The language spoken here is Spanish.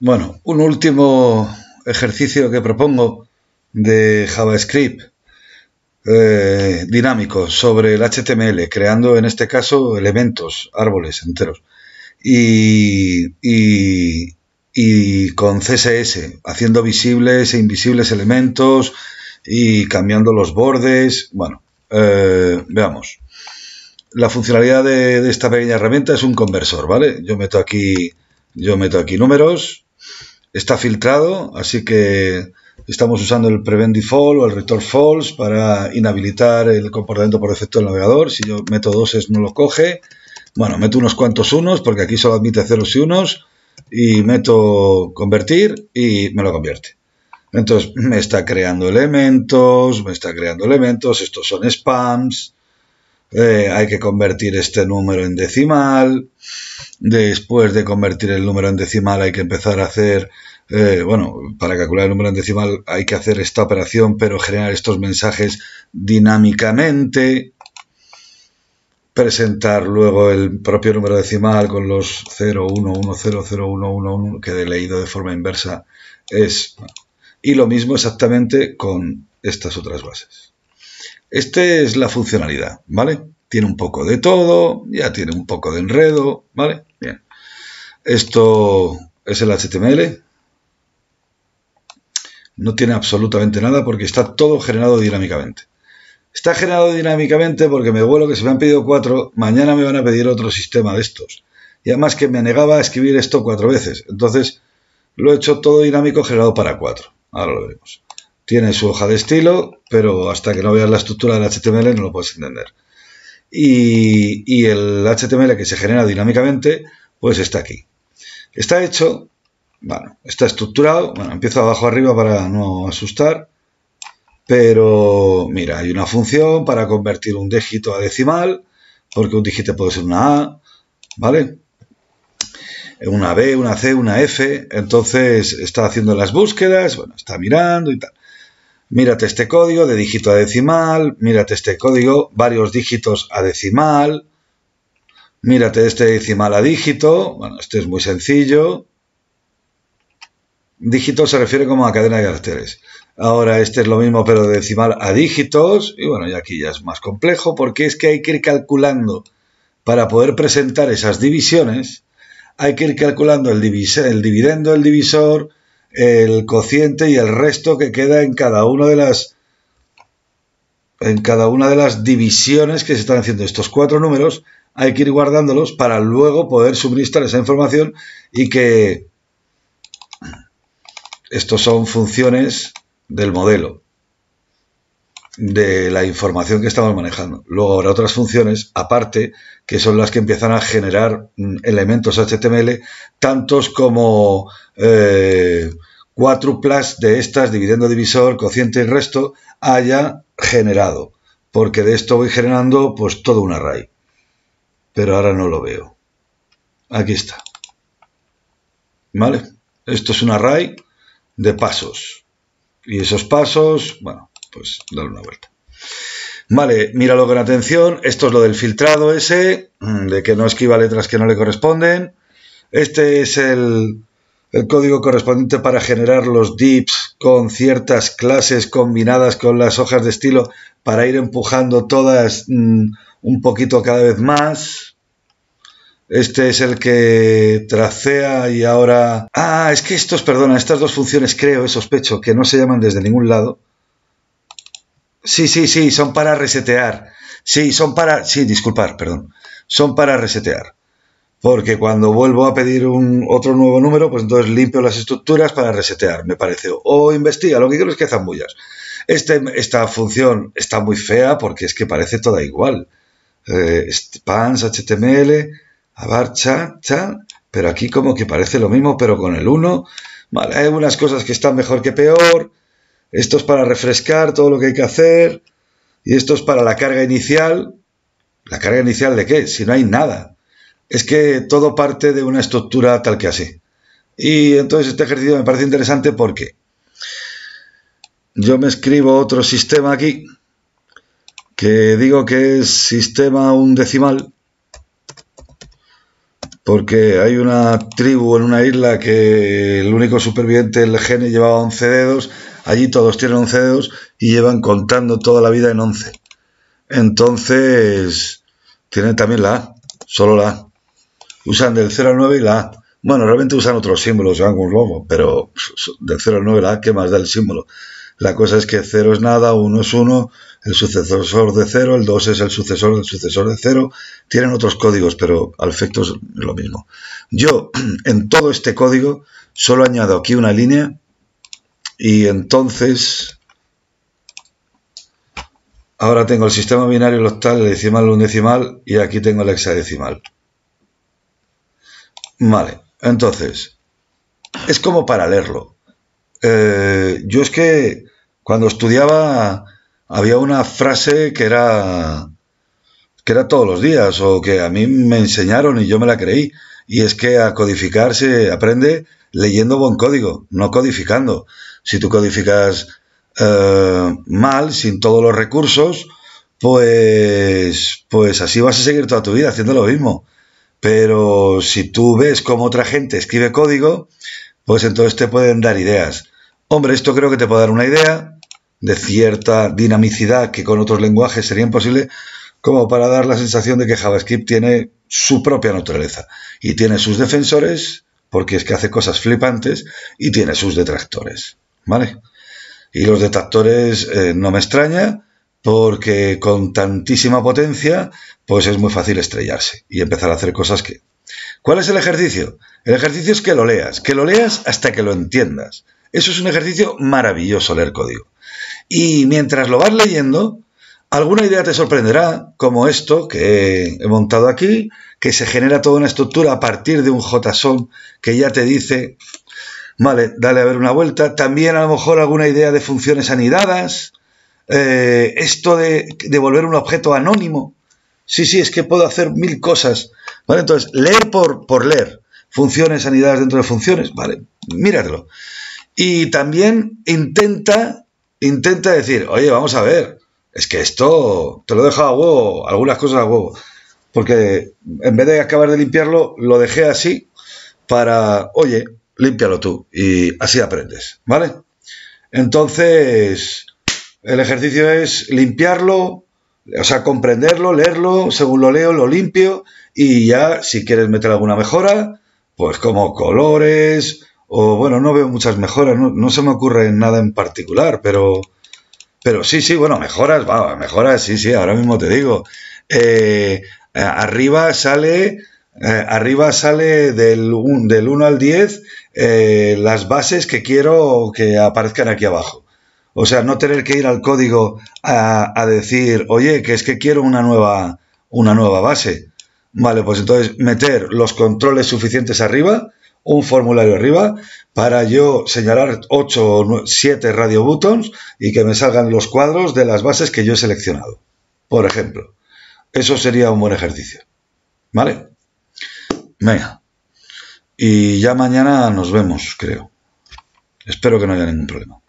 Bueno, un último ejercicio que propongo de JavaScript eh, dinámico sobre el HTML, creando en este caso elementos, árboles enteros, y, con CSS, haciendo visibles e invisibles elementos y cambiando los bordes. Bueno, eh, veamos. La funcionalidad de, de esta pequeña herramienta es un conversor, ¿vale? Yo meto aquí, yo meto aquí números está filtrado, así que estamos usando el prevent default o el return false para inhabilitar el comportamiento por defecto del navegador. Si yo meto doses no lo coge. Bueno, meto unos cuantos unos porque aquí solo admite ceros y unos y meto convertir y me lo convierte. Entonces me está creando elementos, me está creando elementos, estos son spams, eh, hay que convertir este número en decimal, después de convertir el número en decimal hay que empezar a hacer, eh, bueno, para calcular el número en decimal hay que hacer esta operación, pero generar estos mensajes dinámicamente, presentar luego el propio número decimal con los 0, 1, 1, 0, 0, 1, 1, 1, que he leído de forma inversa es... Y lo mismo exactamente con estas otras bases. Esta es la funcionalidad, ¿vale? Tiene un poco de todo, ya tiene un poco de enredo, ¿vale? Bien. Esto es el HTML. No tiene absolutamente nada porque está todo generado dinámicamente. Está generado dinámicamente porque me vuelo que se me han pedido cuatro, mañana me van a pedir otro sistema de estos. Y además que me negaba a escribir esto cuatro veces. Entonces, lo he hecho todo dinámico generado para cuatro. Ahora lo veremos tiene su hoja de estilo, pero hasta que no veas la estructura del HTML no lo puedes entender. Y, el HTML que se genera dinámicamente, pues está aquí. Está hecho, bueno, está estructurado, bueno, empiezo abajo arriba para no asustar, pero mira, hay una función para convertir un dígito a decimal, porque un dígito puede ser una A, ¿vale? Una B, una C, una F, entonces está haciendo las búsquedas, bueno, está mirando y tal mírate este código de dígito a decimal, mírate este código, varios dígitos a decimal, mírate este decimal a dígito, bueno, este es muy sencillo. Dígito se refiere como a cadena de caracteres. Ahora este es lo mismo pero de decimal a dígitos y bueno, y aquí ya es más complejo porque es que hay que ir calculando para poder presentar esas divisiones, hay que ir calculando el, el dividendo, el divisor, el cociente y el resto que queda en cada una de las en cada una de las divisiones que se están haciendo estos cuatro números hay que ir guardándolos para luego poder suministrar esa información y que estos son funciones del modelo de la información que estamos manejando. Luego habrá otras funciones aparte que son las que empiezan a generar mm, elementos HTML tantos como eh, cuatro plus de estas, dividendo divisor, cociente y resto, haya generado. Porque de esto voy generando pues todo un array. Pero ahora no lo veo. Aquí está. ¿Vale? Esto es un array de pasos. Y esos pasos, bueno, pues una vuelta. Vale, míralo con atención. Esto es lo del filtrado ese, mm, de que no esquiva letras que no le corresponden. Este es el, código correspondiente para generar los dips con ciertas clases combinadas con las hojas de estilo para ir empujando todas mm, un poquito cada vez más. Este es el que tracea y ahora... Ah, es que estos, perdona, estas dos funciones creo eh, sospecho que no se llaman desde ningún lado. Sí, sí, sí, son para resetear. Sí, son para, sí, disculpar, perdón. Son para resetear. Porque cuando vuelvo a pedir un otro nuevo número, pues entonces limpio las estructuras para resetear, me parece. O investiga, lo que quiero es que zambullas. Este, esta función está muy fea porque es que parece toda igual. Eh, pans, HTML, abarcha, cha, pero aquí como que parece lo mismo, pero con el 1. Vale, hay unas cosas que están mejor que peor, esto es para refrescar todo lo que hay que hacer, y esto es para la carga inicial. ¿La carga inicial de qué? Si no hay nada. Es que todo parte de una estructura tal que así. Y entonces este ejercicio me parece interesante porque yo me escribo otro sistema aquí, que digo que es sistema un decimal porque hay una tribu en una isla que el único superviviente, el gene, llevaba 11 dedos, allí todos tienen 11 dedos y llevan contando toda la vida en 11. Entonces, tienen también la A, solo la A. Usan del 0 al 9 y la A. Bueno, realmente usan otros símbolos, van un logo, pero del 0 al 9 la A, ¿qué más da el símbolo? La cosa es que 0 es nada, 1 es 1, el sucesor de 0, el 2 es el sucesor del sucesor de 0. Tienen otros códigos, pero al efecto es lo mismo. Yo, en todo este código, solo añado aquí una línea y entonces, ahora tengo el sistema binario, el octal, el decimal, el undecimal y aquí tengo el hexadecimal. Vale, entonces, es como para leerlo. Eh, yo es que cuando estudiaba había una frase que era que era todos los días o que a mí me enseñaron y yo me la creí y es que a codificar se aprende leyendo buen código, no codificando. Si tú codificas eh, mal, sin todos los recursos, pues, pues así vas a seguir toda tu vida haciendo lo mismo. Pero si tú ves cómo otra gente escribe código, pues entonces te pueden dar ideas. Hombre, esto creo que te puede dar una idea de cierta dinamicidad que con otros lenguajes sería imposible, como para dar la sensación de que JavaScript tiene su propia naturaleza y tiene sus defensores, porque es que hace cosas flipantes, y tiene sus detractores. ¿vale? Y los detractores eh, no me extraña porque con tantísima potencia pues es muy fácil estrellarse y empezar a hacer cosas que... ¿Cuál es el ejercicio? El ejercicio es que lo leas, que lo leas hasta que lo entiendas. Eso es un ejercicio maravilloso leer código. Y mientras lo vas leyendo, alguna idea te sorprenderá, como esto que he montado aquí, que se genera toda una estructura a partir de un JSON que ya te dice Vale, dale a ver una vuelta. También a lo mejor alguna idea de funciones anidadas. Eh, esto de devolver un objeto anónimo. Sí, sí, es que puedo hacer mil cosas. Vale, entonces, leer por, por leer. Funciones anidadas dentro de funciones. Vale, míratelo. Y también intenta, intenta decir, oye, vamos a ver, es que esto te lo dejado a huevo, algunas cosas a huevo. Porque en vez de acabar de limpiarlo, lo dejé así para, oye, límpialo tú y así aprendes, ¿vale? Entonces, el ejercicio es limpiarlo, o sea, comprenderlo, leerlo, según lo leo, lo limpio y ya si quieres meter alguna mejora, pues como colores o bueno, no veo muchas mejoras, no, se me ocurre nada en particular, pero pero sí, sí, bueno, mejoras, va, mejoras, sí, sí, ahora mismo te digo. Eh, arriba sale eh, arriba sale del, del 1 al 10 eh, las bases que quiero que aparezcan aquí abajo. O sea, no tener que ir al código a, decir, oye, que es que quiero una nueva, una nueva base. Vale, pues entonces meter los controles suficientes arriba, un formulario arriba, para yo señalar 8 o 7 radio buttons y que me salgan los cuadros de las bases que yo he seleccionado. Por ejemplo, eso sería un buen ejercicio. ¿Vale? Venga. Y ya mañana nos vemos, creo. Espero que no haya ningún problema.